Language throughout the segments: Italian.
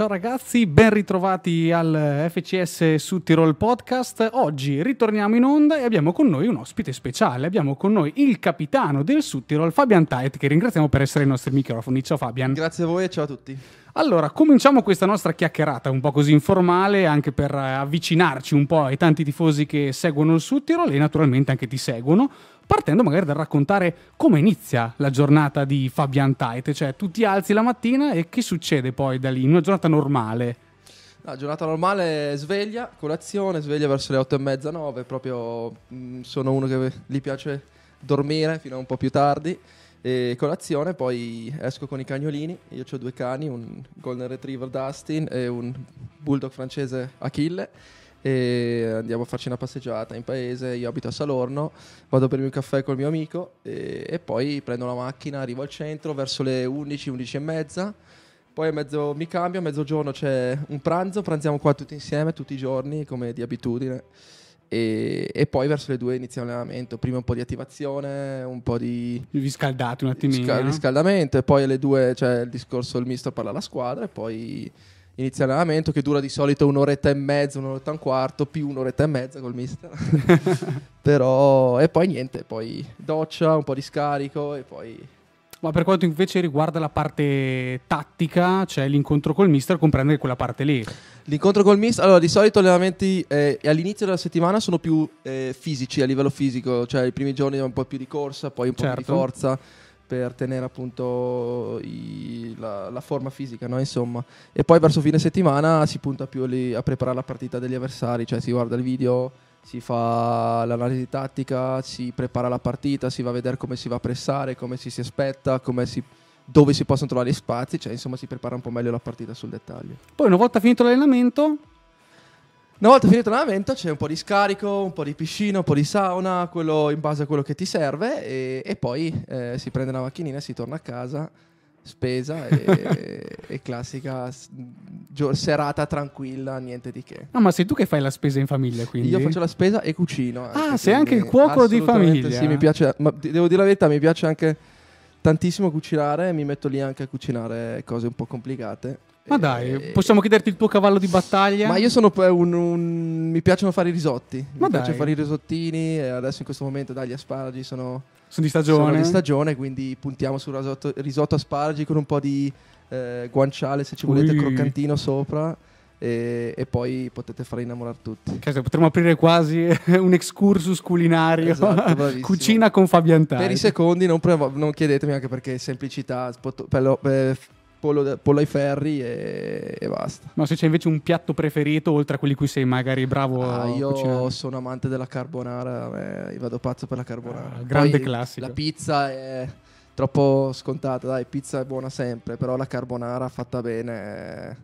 Ciao ragazzi, ben ritrovati al FCS su Tirol Podcast. Oggi ritorniamo in onda e abbiamo con noi un ospite speciale. Abbiamo con noi il capitano del Su Tirol, Fabian Tait, che ringraziamo per essere ai nostri microfoni. Ciao Fabian. Grazie a voi e ciao a tutti. Allora, cominciamo questa nostra chiacchierata un po' così informale, anche per eh, avvicinarci un po' ai tanti tifosi che seguono il Sud Tirol e naturalmente anche ti seguono partendo magari dal raccontare come inizia la giornata di Fabian Tite, cioè tu ti alzi la mattina e che succede poi da lì, in una giornata normale? La giornata normale sveglia, colazione, sveglia verso le 8 e mezza, 9, proprio mh, mm, sono uno che gli piace dormire fino a un po' più tardi e colazione, poi esco con i cagnolini, io ho due cani, un Golden Retriever Dustin e un Bulldog francese Achille e andiamo a farci una passeggiata in paese. Io abito a Salorno, vado a bermi un caffè col mio amico e, e poi prendo la macchina, arrivo al centro verso le 11, 11 e mezza. Poi mezzo, mi cambio, a mezzogiorno c'è un pranzo, pranziamo qua tutti insieme, tutti i giorni, come di abitudine. E, e, poi verso le due inizia l'allenamento. Prima un po' di attivazione, un po' di. Riscaldate un attimino. Risca- riscaldamento, e poi alle due c'è il discorso, il mister parla alla squadra, e poi inizia l'allenamento che dura di solito un'oretta e mezza, un'oretta e un quarto, più un'oretta e mezza col mister. Però, e poi niente, poi doccia, un po' di scarico e poi... Ma per quanto invece riguarda la parte tattica, cioè l'incontro col mister, comprende quella parte lì. L'incontro col mister, allora di solito gli allenamenti eh, all'inizio della settimana sono più eh, fisici a livello fisico, cioè i primi giorni un po' più di corsa, poi un po' certo. più di certo. forza per tenere appunto i, la, la, forma fisica, no? insomma. E poi verso fine settimana si punta più lì a preparare la partita degli avversari, cioè si guarda il video, si fa l'analisi tattica, si prepara la partita, si va a vedere come si va a pressare, come si si aspetta, si, dove si possono trovare gli spazi, cioè insomma si prepara un po' meglio la partita sul dettaglio. Poi una volta finito l'allenamento una volta finito l'allenamento c'è un po' di scarico, un po' di piscina, un po' di sauna, quello in base a quello che ti serve e, e poi eh, si prende la macchinina e si torna a casa, spesa e, e classica gio- serata tranquilla, niente di che. No, ma sei tu che fai la spesa in famiglia quindi? Io faccio la spesa e cucino. Anche, ah, sei anche il cuoco di famiglia. Sì, mi piace, ma devo dire la verità, mi piace anche tantissimo cucinare, mi metto lì anche a cucinare cose un po' complicate. Ma dai, possiamo chiederti il tuo cavallo di battaglia? Ma io sono un, un... mi piacciono fare i risotti. Ma mi piace fare i risottini. Adesso in questo momento dai, gli asparagi sono... Sono di stagione. Sono di stagione, quindi puntiamo sul risotto, risotto asparagi con un po' di eh, guanciale, se ci volete, Ui. croccantino sopra. E, e, poi potete far innamorare tutti. Caso, potremmo aprire quasi un excursus culinario. Esatto, Cucina con Fabian Tari. Per i secondi non, prevo- non chiedetemi anche perché semplicità, pot- per lo, per pollo, polo ai ferri e, e, basta. Ma se c'è invece un piatto preferito, oltre a quelli cui sei magari bravo ah, Io cucinare. sono amante della carbonara, eh, vado pazzo per la carbonara. Ah, grande Poi, classico. La pizza è troppo scontata, dai, pizza è buona sempre, però la carbonara fatta bene... È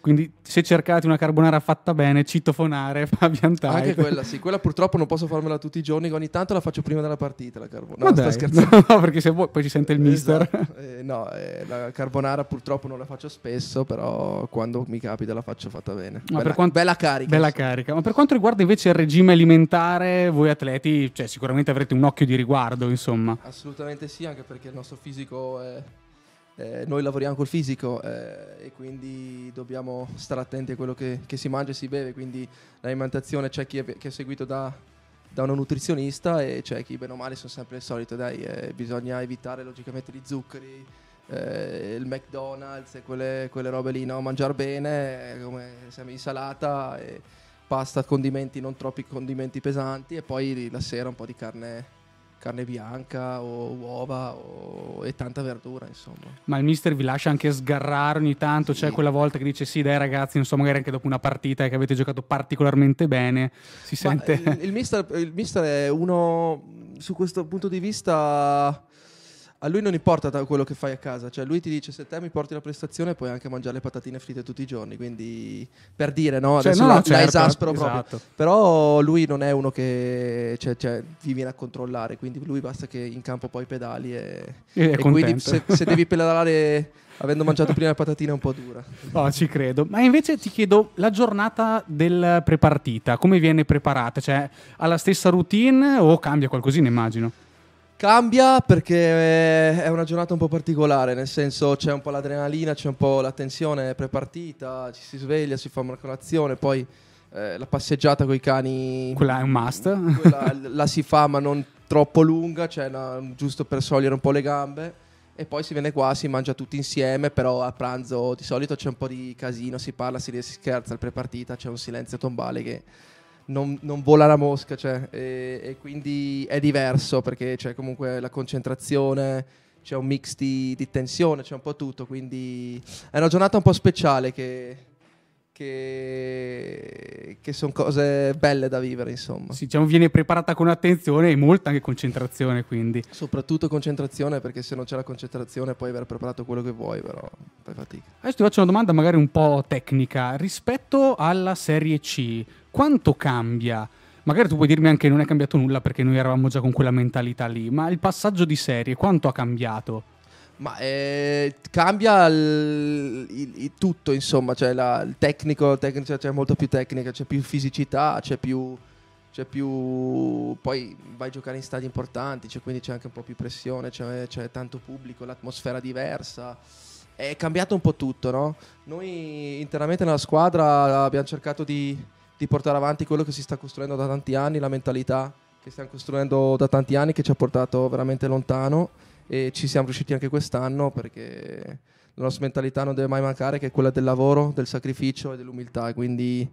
quindi se cercate una carbonara fatta bene, citofonare, Fabian Type. Anche quella sì, quella purtroppo non posso farmela tutti i giorni, ogni tanto la faccio prima della partita la carbonara. no, dai, scherzando. No, perché se vuoi poi ci sente il mister. Esatto. Eh, no, eh, la carbonara purtroppo non la faccio spesso, però quando mi capita la faccio fatta bene. Ma bella, quanto, bella carica. Bella carica. Ma per quanto riguarda invece il regime alimentare, voi atleti, cioè, sicuramente avrete un occhio di riguardo, insomma. Assolutamente sì, anche perché il nostro fisico è eh, noi lavoriamo col fisico eh, e quindi dobbiamo stare attenti a quello che, che si mangia e si beve, quindi l'alimentazione c'è chi è, chi è seguito da, da una nutrizionista e c'è chi bene o male sono sempre il solito, dai, eh, bisogna evitare logicamente gli zuccheri, eh, il McDonald's e quelle, quelle robe lì, no? mangiare bene, eh, come insalata, pasta, condimenti, non troppi condimenti pesanti e poi la sera un po' di carne carne bianca o uova o... e tanta verdura, insomma. Ma il mister vi lascia anche sgarrare ogni tanto, sì. c'è cioè quella volta che dice sì, dai ragazzi, non so, magari anche dopo una partita che avete giocato particolarmente bene, si sente... Il, il, mister, il mister è uno, su questo punto di vista a lui non importa quello che fai a casa, cioè lui ti dice se te mi porti la prestazione puoi anche mangiare le patatine fritte tutti i giorni, quindi per dire no, cioè, adesso no, la, certo, la esaspero esatto. proprio, però lui non è uno che cioè, cioè, vi viene a controllare, quindi lui basta che in campo poi pedali e, e, e quindi se, se devi pedalare avendo mangiato prima le patatine è un po' dura. No, ci credo. Ma invece ti chiedo la giornata del prepartita, come viene preparata? Cioè, ha la stessa routine o cambia qualcosina, immagino? Cambia perché eh, è una giornata un po' particolare, nel senso c'è un po' l'adrenalina, c'è un po' la tensione pre-partita, ci si sveglia, si fa una colazione, poi eh, la passeggiata con i cani... Quella è un must. Quella, la si fa ma non troppo lunga, cioè una, giusto per sciogliere un po' le gambe. E poi si viene qua, si mangia tutti insieme, però a pranzo di solito c'è un po' di casino, si parla, si, si scherza, al pre-partita c'è un silenzio tombale che non, non, vola la mosca, cioè, e, e, quindi è diverso perché c'è comunque la concentrazione, c'è un mix di, di tensione, c'è un po' tutto, quindi è una giornata un po' speciale che che, che sono cose belle da vivere, insomma. Sì, diciamo, viene preparata con attenzione e molta anche concentrazione, quindi. Soprattutto concentrazione, perché se non c'è la concentrazione puoi aver preparato quello che vuoi, però fai fatica. Adesso ti faccio una domanda magari un po' tecnica. Rispetto alla Serie C, quanto cambia? Magari tu puoi dirmi anche che non è cambiato nulla perché noi eravamo già con quella mentalità lì, ma il passaggio di serie quanto ha cambiato? Ma eh, cambia il, il, il tutto, insomma, cioè la, il tecnico, tecnico, cioè, c'è molto più tecnica, c'è più fisicità, c'è più, c'è più... Poi vai a giocare in stadi importanti, cioè, quindi c'è anche un po' più pressione, c'è, c'è tanto pubblico, l'atmosfera diversa. È cambiato un po' tutto, no? Noi internamente nella squadra abbiamo cercato di, di portare avanti quello che si sta costruendo da tanti anni, la mentalità che stiamo costruendo da tanti anni, che ci ha portato veramente lontano e ci siamo riusciti anche quest'anno perché la nostra mentalità non deve mai mancare che è quella del lavoro, del sacrificio e dell'umiltà, quindi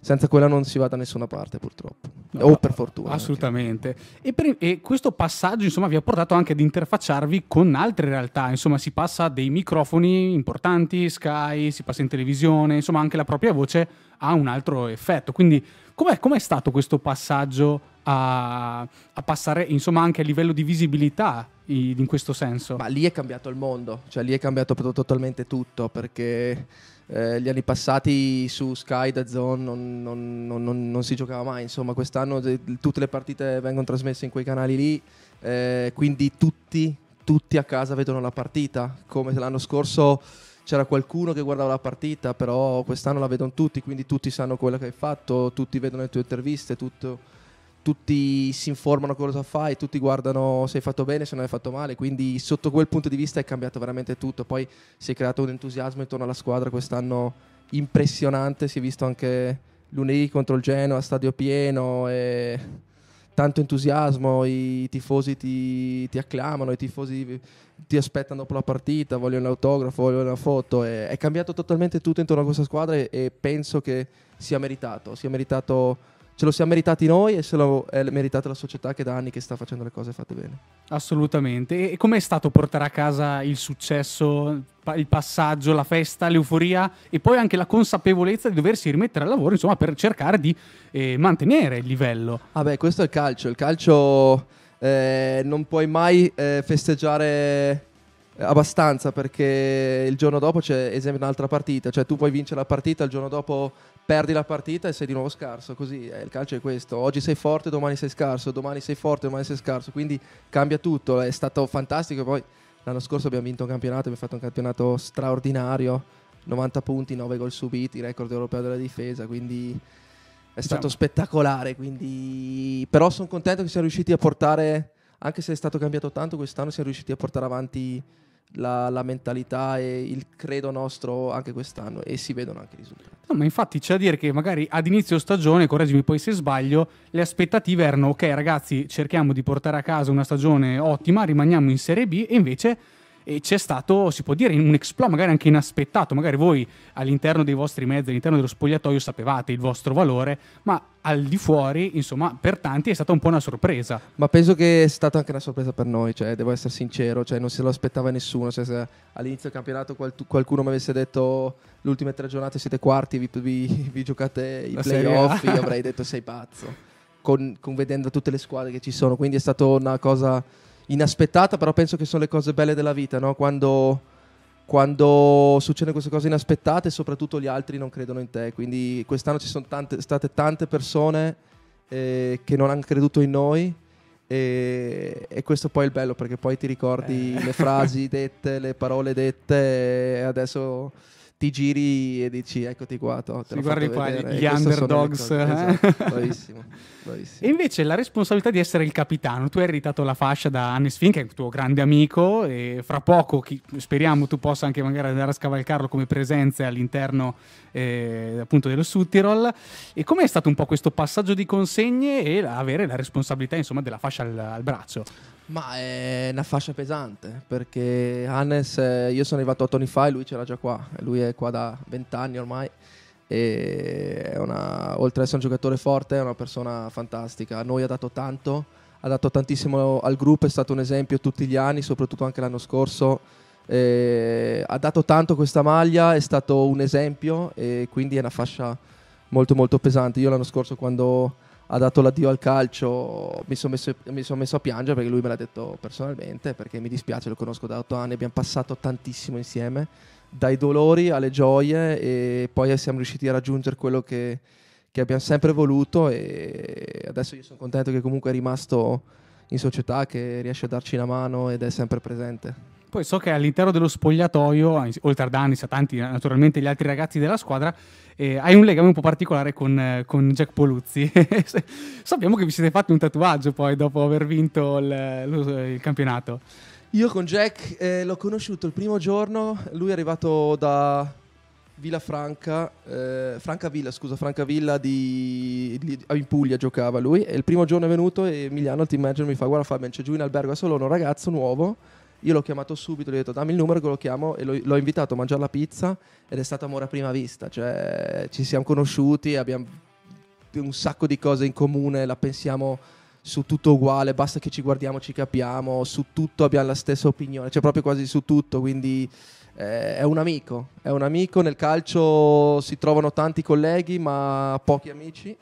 senza quella non si va da nessuna parte purtroppo, no, o per fortuna. Assolutamente. E, per, e, questo passaggio insomma, vi ha portato anche ad interfacciarvi con altre realtà, insomma si passa dei microfoni importanti, Sky, si passa in televisione, insomma anche la propria voce ha un altro effetto, quindi com'è, com'è stato questo passaggio? a, a passare insomma anche a livello di visibilità in questo senso. Ma lì è cambiato il mondo, cioè lì è cambiato totalmente tutto perché eh, gli anni passati su Sky da Zone non, non, non, non, si giocava mai, insomma quest'anno tutte le partite vengono trasmesse in quei canali lì, eh, quindi tutti, tutti a casa vedono la partita, come l'anno scorso c'era qualcuno che guardava la partita, però quest'anno la vedono tutti, quindi tutti sanno quello che hai fatto, tutti vedono le tue interviste, tutto tutti si informano cosa fai, tutti guardano se hai fatto bene, se non hai fatto male, quindi sotto quel punto di vista è cambiato veramente tutto, poi si è creato un entusiasmo intorno alla squadra quest'anno impressionante, si è visto anche lunedì contro il Genoa, stadio pieno e tanto entusiasmo, i tifosi ti, ti, acclamano, i tifosi ti aspettano dopo la partita, vogliono l'autografo, vogliono una foto. è cambiato totalmente tutto intorno a questa squadra e, penso che sia meritato, sia meritato ce lo siamo meritati noi e se lo è meritata la società che da anni che sta facendo le cose fatte bene. Assolutamente. E com'è stato portare a casa il successo, il passaggio, la festa, l'euforia e poi anche la consapevolezza di doversi rimettere al lavoro, insomma, per cercare di eh, mantenere il livello? Vabbè, ah questo è il calcio. Il calcio eh, non puoi mai eh, festeggiare eh, abbastanza perché il giorno dopo c'è esempio un'altra partita, cioè tu puoi vincere la partita, il giorno dopo perdi la partita e sei di nuovo scarso. Così eh, il calcio è questo. Oggi sei forte, domani sei scarso, domani sei forte, domani sei scarso. Quindi cambia tutto. È stato fantastico. poi l'anno scorso abbiamo vinto un campionato, abbiamo fatto un campionato straordinario. 90 punti, 9 gol subiti, record europeo della difesa. Quindi è diciamo stato diciamo. spettacolare. Quindi... Però sono contento che siamo riusciti a portare, anche se è stato cambiato tanto, quest'anno siamo riusciti a portare avanti la, la, mentalità e il credo nostro anche quest'anno e si vedono anche i risultati. No, ma infatti c'è da dire che magari ad inizio stagione, correggimi poi se sbaglio, le aspettative erano ok ragazzi cerchiamo di portare a casa una stagione ottima, rimaniamo in Serie B e invece e c'è stato, si può dire, un exploit magari anche inaspettato, magari voi all'interno dei vostri mezzi, all'interno dello spogliatoio sapevate il vostro valore, ma al di fuori, insomma, per tanti è stata un po' una sorpresa. Ma penso che è stata anche una sorpresa per noi, cioè, devo essere sincero, cioè, non se lo aspettava nessuno, cioè, se all'inizio del campionato qualcuno mi avesse detto le ultime tre giornate siete quarti, vi, vi, vi giocate i La playoff, io avrei detto sei pazzo, con, con, vedendo tutte le squadre che ci sono, quindi è stata una cosa inaspettata, però penso che sono le cose belle della vita, no? Quando, quando succedono queste cose inaspettate, soprattutto gli altri non credono in te. Quindi quest'anno ci sono tante, state tante persone eh, che non hanno creduto in noi. E, e, questo poi è il bello perché poi ti ricordi eh. le frasi dette, le parole dette e adesso ti giri e dici eccoti qua, to, te guardi qua vedere, gli underdogs. Cose, esatto, bravissimo, bravissimo. E invece la responsabilità di essere il capitano, tu hai ereditato la fascia da Hannes Fink, che è il tuo grande amico e fra poco chi, speriamo tu possa anche magari andare a scavalcarlo come presenze all'interno eh, appunto dello Suttirol. E com'è stato un po' questo passaggio di consegne e avere la responsabilità insomma della fascia al, al braccio? Ma è una fascia pesante perché Hannes, eh, io sono arrivato a anni fa e lui c'era già qua, lui è qua da vent'anni ormai e una, oltre ad essere un giocatore forte è una persona fantastica, a noi ha dato tanto, ha dato tantissimo al gruppo, è stato un esempio tutti gli anni, soprattutto anche l'anno scorso, e ha dato tanto questa maglia, è stato un esempio e quindi è una fascia molto molto pesante. Io l'anno scorso quando ha dato l'addio al calcio, mi sono messo, son messo, a piangere perché lui me l'ha detto personalmente, perché mi dispiace, lo conosco da otto anni, abbiamo passato tantissimo insieme, dai dolori alle gioie e poi siamo riusciti a raggiungere quello che, che abbiamo sempre voluto e adesso io sono contento che comunque è rimasto in società, che riesce a darci una mano ed è sempre presente. Poi so che all'interno dello spogliatoio, oltre a Danis, a tanti, naturalmente gli altri ragazzi della squadra, eh, hai un legame un po' particolare con, eh, con Jack Poluzzi. Sappiamo che vi siete fatti un tatuaggio poi dopo aver vinto il, lo, il campionato. Io con Jack eh, l'ho conosciuto il primo giorno, lui è arrivato da Villa Franca, eh, Francavilla, scusa, Francavilla di, di, in Puglia giocava lui e il primo giorno è venuto e Emiliano, il team manager, mi fa guarda Fabian c'è giù in albergo a Solone un ragazzo nuovo io l'ho chiamato subito, gli ho detto dammi il numero che lo chiamo e lo, l'ho invitato a mangiare la pizza ed è stato amore a prima vista, cioè ci siamo conosciuti, abbiamo un sacco di cose in comune, la pensiamo su tutto uguale, basta che ci guardiamo, ci capiamo, su tutto abbiamo la stessa opinione, cioè proprio quasi su tutto, quindi eh, è un amico, è un amico, nel calcio si trovano tanti colleghi ma pochi amici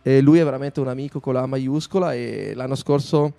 e lui è veramente un amico con la maiuscola e l'anno scorso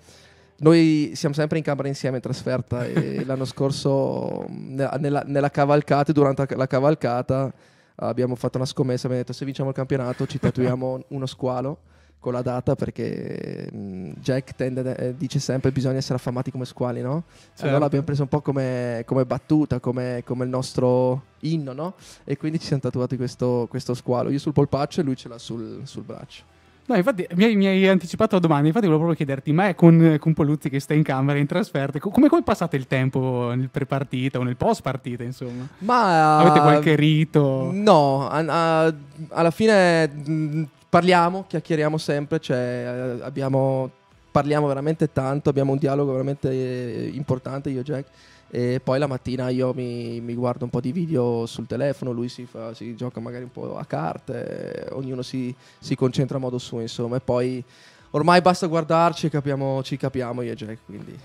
noi siamo sempre in camera insieme in trasferta e l'anno scorso mm, nella, nella, cavalcata, durante la cavalcata abbiamo fatto una scommessa, abbiamo detto se vinciamo il campionato ci tatuiamo uno squalo con la data perché mm, Jack tende, eh, dice sempre bisogna essere affamati come squali, no? Certo. Allora l'abbiamo preso un po' come, come battuta, come, come, il nostro inno, no? E quindi ci siamo tatuati questo, questo, squalo, io sul polpaccio e lui ce l'ha sul, sul braccio. No, infatti mi hai, mi hai anticipato la domanda, infatti volevo proprio chiederti, ma è con, con Poluzzi che sta in camera in trasferta, come, come passate il tempo nel pre-partita o nel post-partita, insomma? Ma, Avete ah, qualche rito? No, a, a, alla fine mm, parliamo, chiacchieriamo sempre, cioè, eh, abbiamo, parliamo veramente tanto, abbiamo un dialogo veramente eh, importante io e Jack e poi la mattina io mi, mi guardo un po' di video sul telefono, lui si, fa, si gioca magari un po' a carte, ognuno si, si concentra a modo suo, insomma. E poi ormai basta guardarci e capiamo, ci capiamo io e Jack, quindi...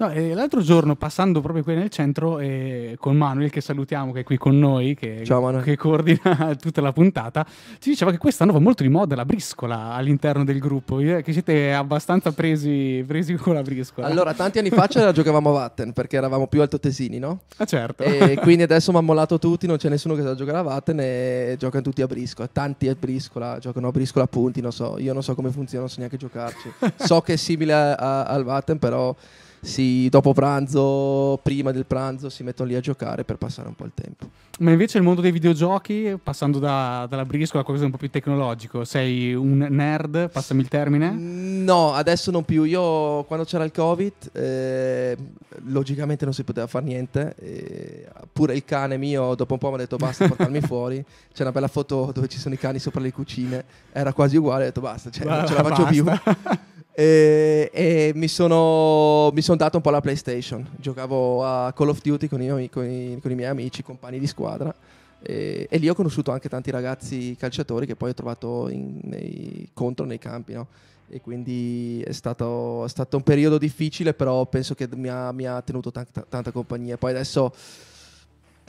No, l'altro giorno, passando proprio qui nel centro, eh, con Manuel, che salutiamo, che è qui con noi, che, Ciao, che, coordina tutta la puntata, ci diceva che quest'anno va molto di moda la briscola all'interno del gruppo, eh, che siete abbastanza presi, presi, con la briscola. Allora, tanti anni fa ce la giocavamo a Vatten, perché eravamo più altotesini, no? Ah, certo. E quindi adesso mi ha mollato tutti, non c'è nessuno che sa giocare a Vatten e giocano tutti a briscola. Tanti a briscola, giocano a briscola a punti, non so, io non so come funziona, non so neanche giocarci. so che è simile a, a, al Vatten, però si, dopo pranzo, prima del pranzo, si mettono lì a giocare per passare un po' il tempo. Ma invece il mondo dei videogiochi, passando da, dalla briscola a qualcosa di un po' più tecnologico, sei un nerd, passami il termine? No, adesso non più. Io quando c'era il Covid, eh, logicamente non si poteva fare niente. Eh, pure il cane mio, dopo un po' mi ha detto basta portarmi fuori. C'è una bella foto dove ci sono i cani sopra le cucine, era quasi uguale, ho detto basta, cioè, non ce la faccio basta. più. E, e mi, sono, mi, sono, dato un po' la PlayStation. Giocavo a Call of Duty con, io, con, i, con i, miei amici, compagni di squadra. E, e, lì ho conosciuto anche tanti ragazzi calciatori che poi ho trovato in, nei, contro nei campi. No? E quindi è stato, è stato, un periodo difficile, però penso che mi ha, mi ha tenuto tanta, tanta compagnia. Poi adesso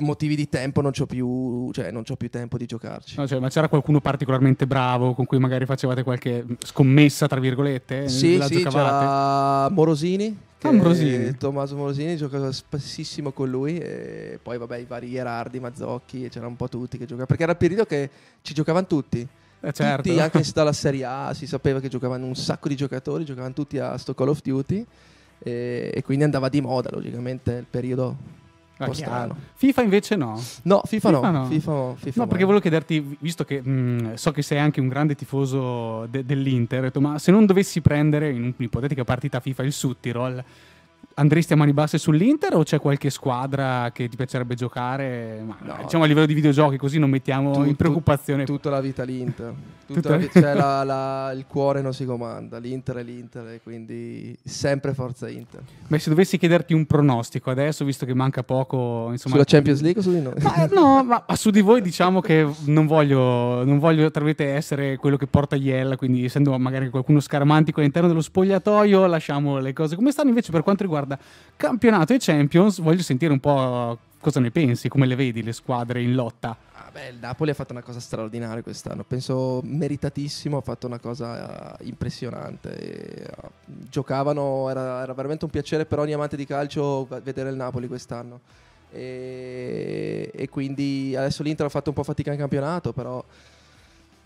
motivi di tempo non c'ho più, cioè, non c'ho più tempo di giocarci. No, cioè, ma c'era qualcuno particolarmente bravo con cui magari facevate qualche scommessa, tra virgolette? Eh, sì, la sì, c'era Morosini. Ah, Morosini. Tommaso Morosini giocava spessissimo con lui e poi vabbè i vari Gerardi, Mazzocchi, e c'era un po' tutti che giocavano, perché era il periodo che ci giocavano tutti. Eh certo. Tutti, anche dalla Serie A si sapeva che giocavano un sacco di giocatori, giocavano tutti a sto Call of Duty e, e quindi andava di moda logicamente il periodo Ah, FIFA invece no. No, FIFA, FIFA no. no. FIFA, FIFA no perché volevo chiederti, visto che mh, mm, so che sei anche un grande tifoso de- dell'Inter, ma se non dovessi prendere in un'ipotetica partita FIFA il Suttirol andresti a mani basse sull'Inter o c'è qualche squadra che ti piacerebbe giocare? Ma, no. Diciamo a livello di videogiochi, così non mettiamo tu, in preoccupazione. Tu, tutta la vita l'Inter. Tutta la vita, cioè la, la, il cuore non si comanda, l'Inter è l'Inter, quindi sempre forza Inter. Beh, se dovessi chiederti un pronostico adesso, visto che manca poco... Insomma, Sulla Champions League o su di noi? Ma, eh, no, ma su di voi diciamo che non voglio, non voglio essere quello che porta Iella, quindi essendo magari qualcuno scaramantico all'interno dello spogliatoio, lasciamo le cose come stanno. Invece per quanto riguarda riguarda campionato e Champions, voglio sentire un po' cosa ne pensi, come le vedi le squadre in lotta. Ah beh, il Napoli ha fatto una cosa straordinaria quest'anno, penso meritatissimo, ha fatto una cosa eh, impressionante. E, uh, giocavano, era, era veramente un piacere per ogni amante di calcio vedere il Napoli quest'anno. E, e, quindi adesso l'Inter ha fatto un po' fatica in campionato, però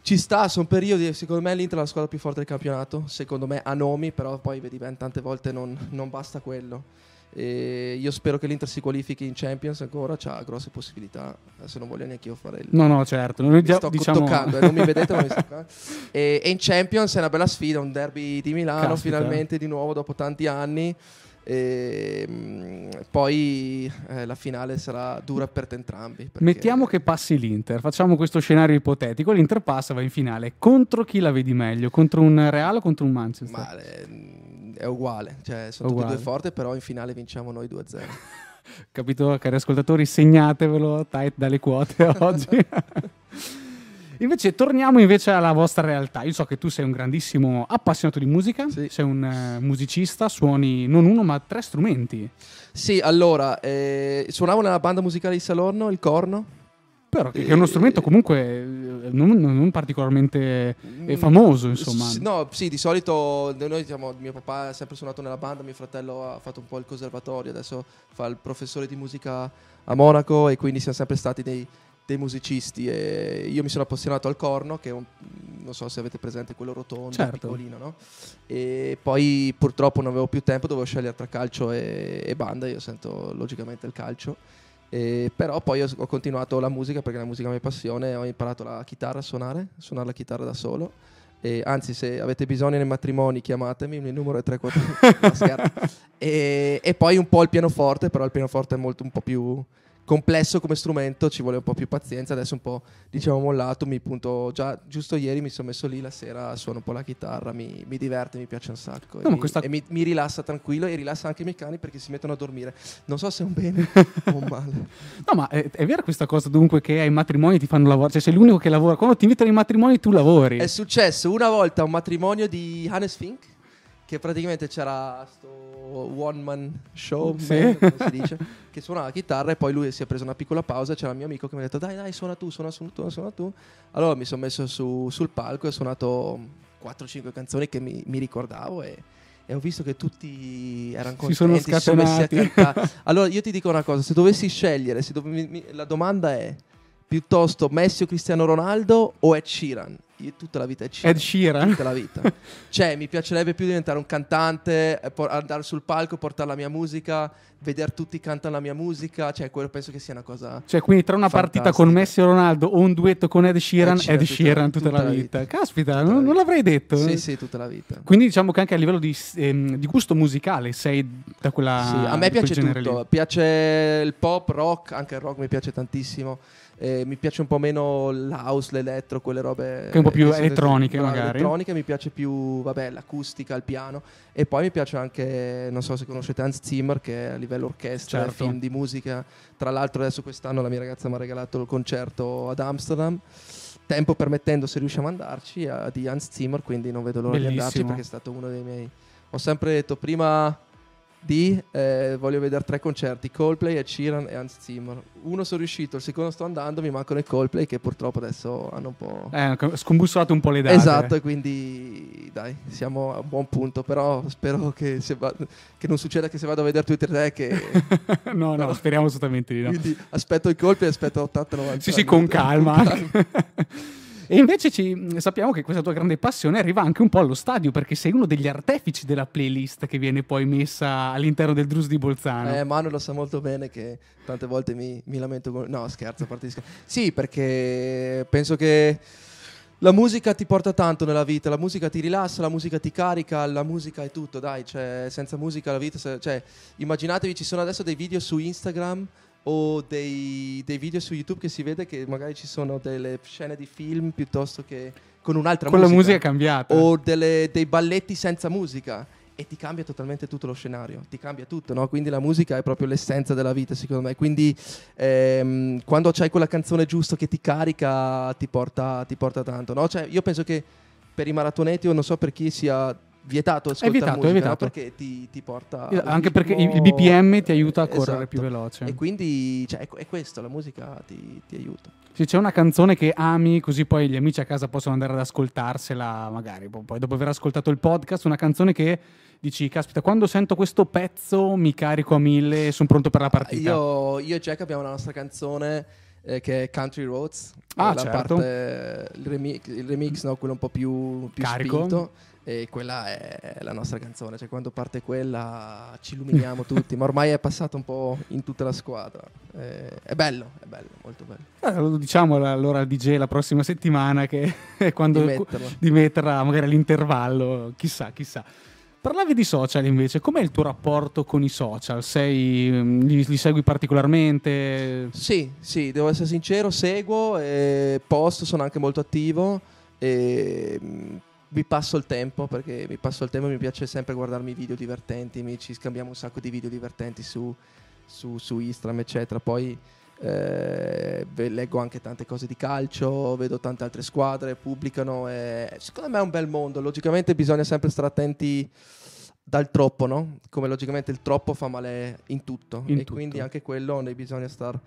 ci sta, sono periodi, secondo me l'Inter è la squadra più forte del campionato, secondo me a nomi, però poi vedi ben tante volte non, non basta quello. E io spero che l'Inter si qualifichi in Champions ancora, ha grosse possibilità, se non voglio neanche io fare il... No, no, certo, noi mi sto diciamo... toccando, eh, non mi vedete ma mi sto toccando. E, e in Champions è una bella sfida, un derby di Milano Caspita. finalmente di nuovo dopo tanti anni. E ehm, poi eh, la finale sarà dura per entrambi. Perché... Mettiamo che passi l'Inter, facciamo questo scenario ipotetico: l'Inter passa, va in finale. Contro chi la vedi meglio? Contro un Real o contro un Manchester? Ma, ehm, è uguale, cioè, sono uguale. tutte e due forti, però in finale vinciamo noi 2-0. Capito, cari ascoltatori, segnatevelo tight dalle quote oggi. Invece torniamo invece alla vostra realtà. Io so che tu sei un grandissimo appassionato di musica, sì. sei un eh, musicista, suoni non uno ma tre strumenti. Sì, allora, eh, suonavo nella banda musicale di Salorno, il corno. Però che è uno strumento comunque eh, non, non particolarmente eh, famoso, mm, insomma. S- no, sì, di solito noi diciamo, mio papà ha sempre suonato nella banda, mio fratello ha fatto un po' il conservatorio, adesso fa il professore di musica a Monaco e quindi siamo sempre stati dei, dei musicisti e io mi sono appassionato al corno che è un, non so se avete presente quello rotondo certo. piccolino no? e poi purtroppo non avevo più tempo dovevo scegliere tra calcio e, e banda io sento logicamente il calcio e, però poi ho, ho, continuato la musica perché la musica è la mia passione ho imparato la chitarra a suonare suonare la chitarra da solo e, anzi se avete bisogno nei matrimoni chiamatemi il mio numero è 341 e, e poi un po' il pianoforte però il pianoforte è molto un po' più complesso come strumento, ci vuole un po' più pazienza, adesso un po' diciamo mollato, mi punto già giusto ieri mi sono messo lì la sera, suono un po' la chitarra, mi, mi diverte, mi piace un sacco no, e, mi, questa... e mi, mi, rilassa tranquillo e rilassa anche i miei cani perché si mettono a dormire. Non so se è un bene o un male. No, ma è, è vera questa cosa dunque che ai matrimoni ti fanno lavorare, cioè sei l'unico che lavora, quando ti invitano ai matrimoni tu lavori. È successo una volta un matrimonio di Hannes Fink che praticamente c'era sto one man show, sì. man, si dice, che suonava la chitarra e poi lui si è preso una piccola pausa, c'era il mio amico che mi ha detto dai dai suona tu, suona, suona tu, suona tu. Allora mi sono messo su, sul palco e ho suonato 4-5 canzoni che mi, mi ricordavo e, e, ho visto che tutti erano contenti, si sono, si sono a cantare. allora io ti dico una cosa, se dovessi scegliere, se dov- mi, mi, la domanda è piuttosto Messi o Cristiano Ronaldo o è Ciran? io tutta la vita è Sheeran. Ed Sheeran. Tutta la vita. cioè, mi piacerebbe più diventare un cantante, eh, andare sul palco, portare la mia musica, vedere tutti cantano la mia musica. Cioè, quello penso che sia una cosa. Cioè, quindi tra una fantastica. partita con Messi e Ronaldo o un duetto con Ed Sheeran, Ed Sheeran, Ed Sheeran tutta, tutta, la vita. vita. Caspita, non, non, l'avrei detto. Sì, eh. sì, tutta la vita. Quindi diciamo che anche a livello di, ehm, di gusto musicale sei da quella. Sì, a me piace tutto. Lì. Piace il pop, rock, anche il rock mi piace tantissimo eh, mi piace un po' meno l'house, l'elettro, quelle robe. Che un po' più eh, elettroniche, no, magari. Elettroniche, mi piace più, vabbè, l'acustica, il piano. E poi mi piace anche, non so se conoscete Hans Zimmer, che a livello orchestra, certo. film di musica. Tra l'altro, adesso quest'anno la mia ragazza mi ha regalato il concerto ad Amsterdam tempo permettendo se riusciamo ad andarci a, eh, di Hans Zimmer quindi non vedo l'ora Bellissimo. di andarci perché è stato uno dei miei ho sempre detto prima di eh, voglio vedere tre concerti Coldplay, Ed Sheeran e Hans Zimmer uno sono riuscito il secondo sto andando mi mancano i Coldplay che purtroppo adesso hanno un po' eh, scombussato un po' le date esatto quindi dai siamo a buon punto però spero che, va- che non succeda che se vado a vedere Twitter 3 che no, no, no speriamo assolutamente di no quindi aspetto i Coldplay aspetto 80-90 sì sì con calma, con calma. E invece ci, mm, sappiamo che questa tua grande passione arriva anche un po' allo stadio, perché sei uno degli artefici della playlist che viene poi messa all'interno del Drus di Bolzano. Eh, Manu lo sa molto bene che tante volte mi, mi lamento. Con... No, scherzo, a parte di scherzo. Sì, perché penso che la musica ti porta tanto nella vita, la musica ti rilassa, la musica ti carica, la musica è tutto, dai, cioè, senza musica la vita, cioè, immaginatevi, ci sono adesso dei video su Instagram o dei, dei, video su YouTube che si vede che magari ci sono delle scene di film piuttosto che con un'altra con musica. Con la musica cambiata. O delle, dei balletti senza musica. E ti cambia totalmente tutto lo scenario, ti cambia tutto, no? Quindi la musica è proprio l'essenza della vita, secondo me. Quindi ehm, quando c'hai quella canzone giusta che ti carica, ti porta, ti porta tanto, no? Cioè, io penso che per i maratoneti o non so per chi sia vietato ascoltare è vietato, musica, è vietato. perché ti, ti porta anche perché il BPM ti aiuta a correre esatto. più veloce e quindi cioè, è, questo la musica ti, ti aiuta se c'è una canzone che ami così poi gli amici a casa possono andare ad ascoltarsela magari poi dopo aver ascoltato il podcast una canzone che dici caspita quando sento questo pezzo mi carico a mille e sono pronto per la partita io, io e Jack abbiamo la nostra canzone eh, che è Country Roads ah, certo. parte, il, remix, il remix no? quello un po' più, più Carico. spinto e quella è la nostra canzone, cioè quando parte quella ci illuminiamo tutti, ma ormai è passato un po' in tutta la squadra. Eh, è bello, è bello, molto bello. Eh, lo diciamo allora al DJ la prossima settimana che è quando di metterla. di metterla magari all'intervallo, chissà, chissà. Parlavi di social invece, com'è il tuo rapporto con i social? Sei, mm, li, li, segui particolarmente? Sì, sì, devo essere sincero, seguo, eh, post, sono anche molto attivo. E mm, vi passo il tempo perché mi passo il tempo, mi piace sempre guardarmi video divertenti, mi, ci scambiamo un sacco di video divertenti su, su, su Instagram, eccetera. Poi eh, leggo anche tante cose di calcio, vedo tante altre squadre, pubblicano. Eh, secondo me è un bel mondo, logicamente bisogna sempre stare attenti dal troppo, no? Come logicamente il troppo fa male in tutto. In e tutto. quindi anche quello ne bisogna stare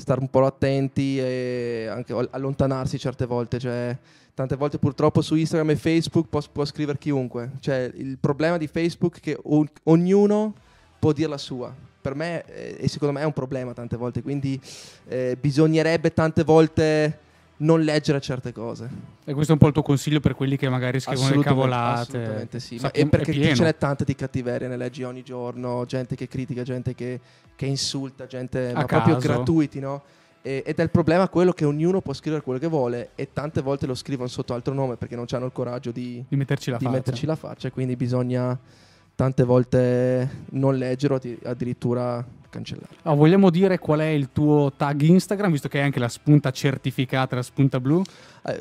stare un po' attenti e anche allontanarsi certe volte. Cioè, tante volte purtroppo su Instagram e Facebook può, può scrivere chiunque. Cioè, il problema di Facebook è che o- ognuno può dire la sua. Per me, eh, e secondo me, è un problema tante volte. Quindi eh, bisognerebbe tante volte non leggere certe cose. E questo è un po' il tuo consiglio per quelli che magari scrivono le cavolate. Assolutamente sì, ma è perché è ce n'è tante di cattiveria, ne leggi ogni giorno, gente che critica, gente che, che insulta, gente ma proprio gratuiti, no? E, ed è il problema quello che ognuno può scrivere quello che vuole e tante volte lo scrivono sotto altro nome perché non hanno il coraggio di, di, metterci, la di metterci la faccia, quindi bisogna tante volte non leggere o addirittura cancellare. Oh, vogliamo dire qual è il tuo tag Instagram, visto che hai anche la spunta certificata, la spunta blu? Eh,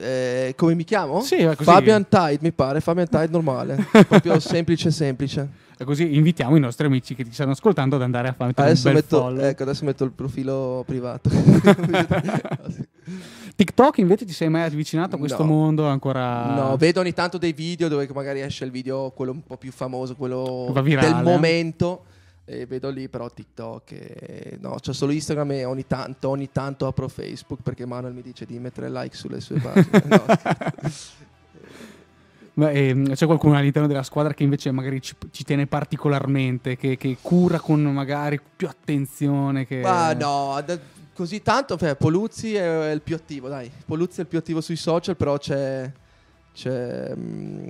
eh come mi chiamo? Sì, così. Fabian Tide, mi pare, Fabian Tide normale, proprio semplice semplice. E così invitiamo i nostri amici che ti stanno ascoltando ad andare a fare un bel metto, follow. Ecco, adesso metto il profilo privato. TikTok invece ti sei mai avvicinato a questo no. mondo ancora? No, vedo ogni tanto dei video dove magari esce il video, quello un po' più famoso, quello del momento. E vedo lì però TikTok, e... no, c'ho solo Instagram e ogni tanto, ogni tanto apro Facebook perché Manuel mi dice di mettere like sulle sue pagine. ma, ehm, c'è qualcuno all'interno della squadra che invece magari ci, ci tiene particolarmente, che, che, cura con magari più attenzione? Che... Ma no, ad, così tanto, beh, cioè, Poluzzi è, il più attivo, dai. Poluzzi è il più attivo sui social, però c'è, c'è, mm,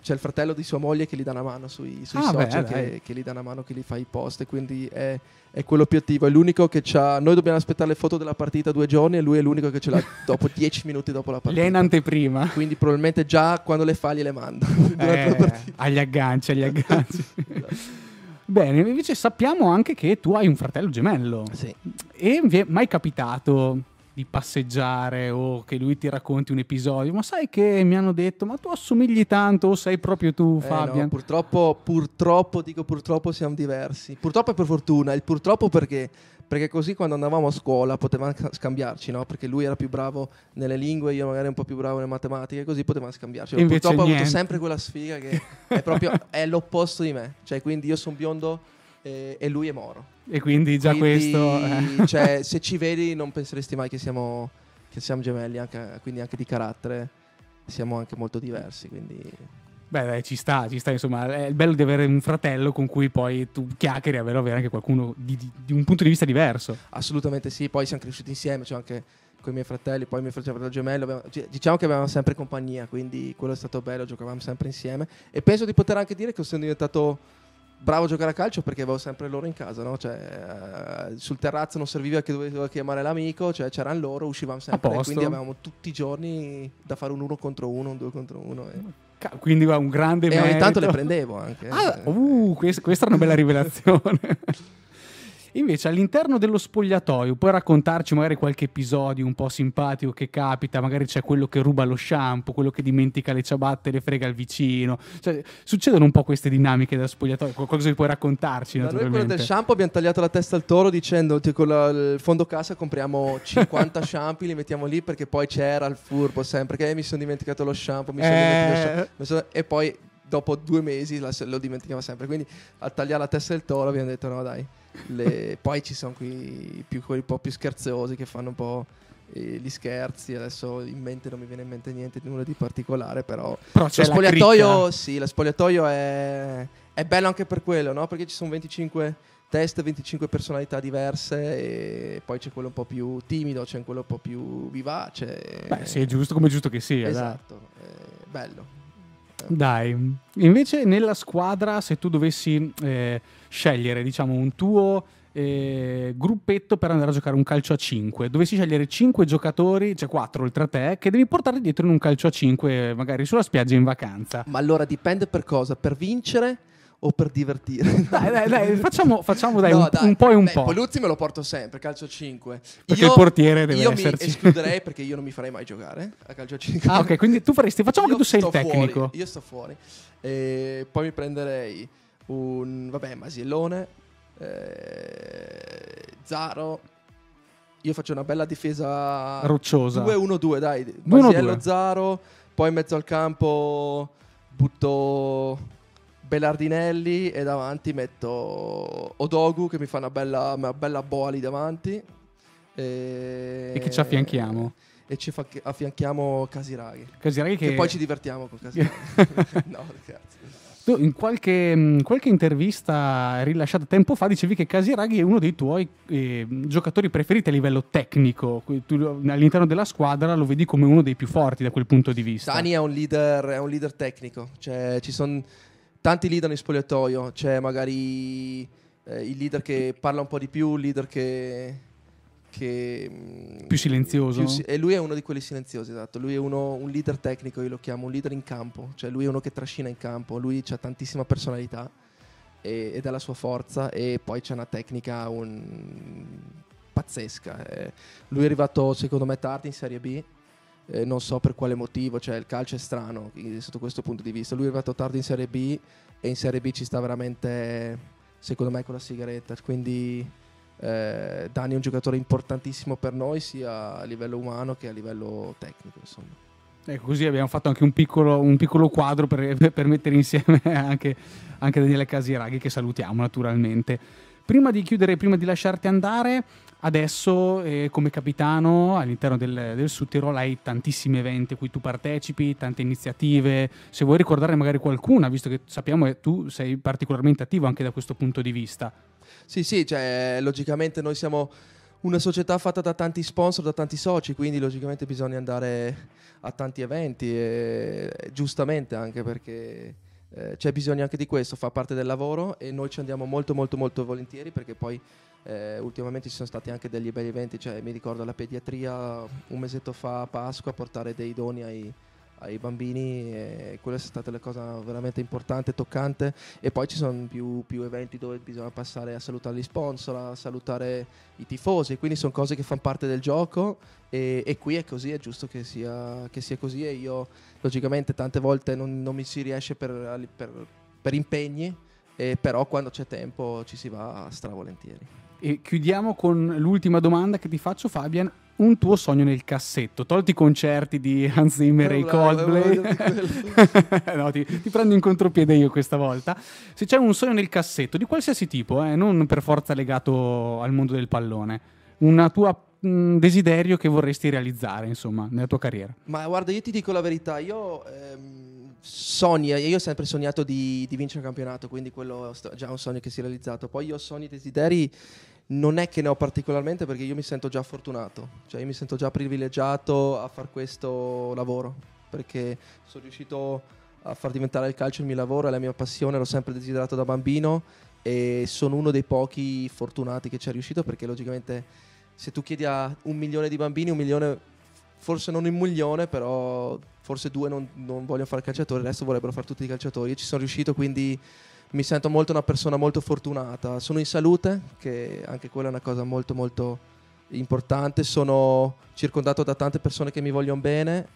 c'è il fratello di sua moglie che gli dà una mano sui, sui ah, social, beh, che, che, gli dà una mano, che gli fa i post, quindi è, è quello più attivo. È l'unico che ha... Noi dobbiamo aspettare le foto della partita due giorni e lui è l'unico che ce l'ha dopo dieci minuti dopo la partita. Lei è in anteprima. Quindi probabilmente già quando le fa gliele manda. eh, agli agganci, agli agganci. Esatto. Bene, invece sappiamo anche che tu hai un fratello gemello. Sì. E vi è mai capitato di passeggiare o che lui ti racconti un episodio, ma sai che mi hanno detto, ma tu assomigli tanto o sei proprio tu eh Fabian? No, purtroppo, purtroppo, dico purtroppo siamo diversi. Purtroppo è per fortuna, il purtroppo perché perché così quando andavamo a scuola potevamo scambiarci, no? perché lui era più bravo nelle lingue, io magari un po' più bravo nelle matematiche, così potevamo scambiarci. Invece Purtroppo niente. ho avuto sempre quella sfiga che è proprio è l'opposto di me, cioè quindi io sono biondo eh, e lui è moro. E quindi già quindi, questo... Eh. Cioè, se ci vedi non penseresti mai che siamo, che siamo gemelli, anche, quindi anche di carattere siamo anche molto diversi. Quindi Beh, beh, ci sta, ci sta, insomma, è bello di avere un fratello con cui poi tu chiacchieri, avere, avere anche qualcuno di, di, di, un punto di vista diverso. Assolutamente sì, poi siamo cresciuti insieme, cioè anche con i miei fratelli, poi i miei fratelli gemello, abbiamo, diciamo che avevamo sempre compagnia, quindi quello è stato bello, giocavamo sempre insieme e penso di poter anche dire che sono diventato bravo a giocare a calcio perché avevo sempre loro in casa, no? cioè, eh, sul terrazzo non serviva che dovevo chiamare l'amico, cioè c'erano loro, uscivamo sempre, quindi avevamo tutti i giorni da fare un uno contro uno, un due contro uno. E quindi un grande e merito. E ogni tanto le prendevo anche. Ah, uh, questa è una bella rivelazione. Invece all'interno dello spogliatoio, puoi raccontarci magari qualche episodio un po' simpatico che capita, magari c'è quello che ruba lo shampoo, quello che dimentica le ciabatte e le frega il vicino. Cioè, succedono un po' queste dinamiche da spogliatoio, qualcosa che puoi raccontarci. Da noi quello del shampoo abbiamo tagliato la testa al toro dicendo con la, il fondo cassa compriamo 50 shampoo, li mettiamo lì perché poi c'era il furbo sempre che eh, mi sono dimenticato lo shampoo, mi sono eh... dimenticato lo shampoo, e poi dopo due mesi lo dimenticava sempre. Quindi a tagliare la testa del toro abbiamo detto no dai le... poi ci sono qui più quelli un po' più scherzosi che fanno un po' eh, gli scherzi adesso in mente non mi viene in mente niente nulla di particolare però, però c'è lo spogliatoio sì lo spogliatoio è, è bello anche per quello no? perché ci sono 25 test 25 personalità diverse e poi c'è quello un po' più timido c'è quello un po' più vivace beh sì è giusto come è giusto che sia esatto eh, bello Esatto. Dai, invece nella squadra, se tu dovessi eh, scegliere, diciamo, un tuo eh, gruppetto per andare a giocare un calcio a 5, dovessi scegliere 5 giocatori, cioè 4 oltre a te, che devi portare dietro in un calcio a 5, magari sulla spiaggia in vacanza. Ma allora dipende per cosa, per vincere o per divertire. Dai, dai, dai, facciamo, facciamo dai, no, un, dai, un, po' e un beh, po'. Poluzzi me lo porto sempre, calcio 5. Perché io, il portiere deve io esserci. Io mi escluderei perché io non mi farei mai giocare a calcio 5. Ah, ok, quindi tu faresti, facciamo io che tu sei il tecnico. Fuori, io sto fuori. E poi mi prenderei un, vabbè, Masillone, eh, Zaro, io faccio una bella difesa rocciosa 2-1-2 dai Masiello Zaro poi in mezzo al campo butto Bellardinelli e davanti metto Odogu che mi fa una bella, una bella boa lì davanti. E... e, che ci affianchiamo? E ci fa... affianchiamo Casiraghi. Casiraghi che... che... poi ci divertiamo con Casiraghi. no, grazie. Tu in qualche, mm, qualche, intervista rilasciata tempo fa dicevi che Casiraghi è uno dei tuoi eh, giocatori preferiti a livello tecnico. Tu, all'interno della squadra lo vedi come uno dei più forti da quel punto di vista. Dani è un leader, è un leader tecnico. Cioè, ci sono tanti leader in spogliatoio, c'è magari eh, il leader che parla un po' di più, il leader che... che mm, più silenzioso. Più, e eh, lui è uno di quelli silenziosi, esatto. Lui è uno, un leader tecnico, io lo chiamo, un leader in campo, cioè lui è uno che trascina in campo, lui ha tantissima personalità e, ed è la sua forza e poi c'è una tecnica un, pazzesca. Eh, lui è arrivato secondo me tardi in Serie B eh, non so per quale motivo, cioè il calcio è strano sotto questo punto di vista. Lui è arrivato tardi in Serie B e in Serie B ci sta veramente, secondo me, con la sigaretta. Quindi eh, Dani è un giocatore importantissimo per noi sia a livello umano che a livello tecnico. Insomma. Ecco, così abbiamo fatto anche un piccolo, un piccolo quadro per, per, mettere insieme anche, anche Daniele Casiraghi, che salutiamo naturalmente. Prima di chiudere, prima di lasciarti andare, adesso eh, come capitano all'interno del, del Sud Tirol hai tantissimi eventi a cui tu partecipi, tante iniziative. Se vuoi ricordare magari qualcuna, visto che sappiamo che tu sei particolarmente attivo anche da questo punto di vista. Sì, sì, cioè, logicamente noi siamo una società fatta da tanti sponsor, da tanti soci, quindi logicamente bisogna andare a tanti eventi, e, giustamente anche perché eh, c'è bisogno anche di questo, fa parte del lavoro e noi ci andiamo molto molto molto volentieri perché poi eh, ultimamente ci sono stati anche degli bei eventi, cioè, mi ricordo la pediatria un mesetto fa a Pasqua a portare dei doni ai, ai bambini e quella è stata la cosa veramente importante, toccante e poi ci sono più, più, eventi dove bisogna passare a salutare gli sponsor, a salutare i tifosi, quindi sono cose che fanno parte del gioco e, e qui è così, è giusto che sia, che sia, così e io logicamente tante volte non, non mi si riesce per, per, per impegni, eh, però quando c'è tempo ci si va stravolentieri. E chiudiamo con l'ultima domanda che ti faccio Fabian, un tuo sogno nel cassetto. Tolti i concerti di Hans Zimmer e i Coldplay. no, ti, ti, prendo in contropiede io questa volta. Se c'è un sogno nel cassetto, di qualsiasi tipo, eh, non per forza legato al mondo del pallone, un tuo mm, desiderio che vorresti realizzare, insomma, nella tua carriera. Ma guarda, io ti dico la verità, io... Ehm... Sogno, io ho sempre sognato di, di vincere il campionato, quindi quello è già un sogno che si è realizzato. Poi io ho sogni e desideri non è che ne ho particolarmente perché io mi sento già fortunato, cioè io mi sento già privilegiato a fare questo lavoro perché sono riuscito a far diventare il calcio il mio lavoro, è la mia passione, l'ho sempre desiderato da bambino e sono uno dei pochi fortunati che ci è riuscito perché logicamente se tu chiedi a un milione di bambini, un milione, forse non un milione, però forse due non, non vogliono fare calciatori, il resto vorrebbero fare tutti i calciatori io ci sono riuscito quindi mi sento molto una persona molto fortunata. Sono in salute, che anche quella è una cosa molto molto importante. Sono circondato da tante persone che mi vogliono bene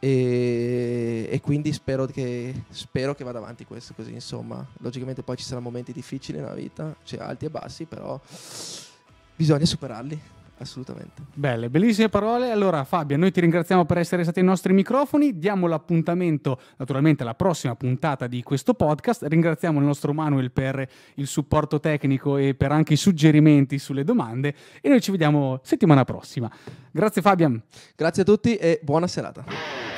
e, e quindi spero che, spero che, vada avanti questo così. Insomma, logicamente poi ci saranno momenti difficili nella vita, cioè alti e bassi, però bisogna superarli assolutamente. Belle, bellissime parole. Allora, Fabio, noi ti ringraziamo per essere stati ai nostri microfoni. Diamo l'appuntamento naturalmente alla prossima puntata di questo podcast. Ringraziamo il nostro Manuel per il supporto tecnico e per anche i suggerimenti sulle domande. E noi ci vediamo settimana prossima. Grazie, Fabian. Grazie a tutti e buona serata.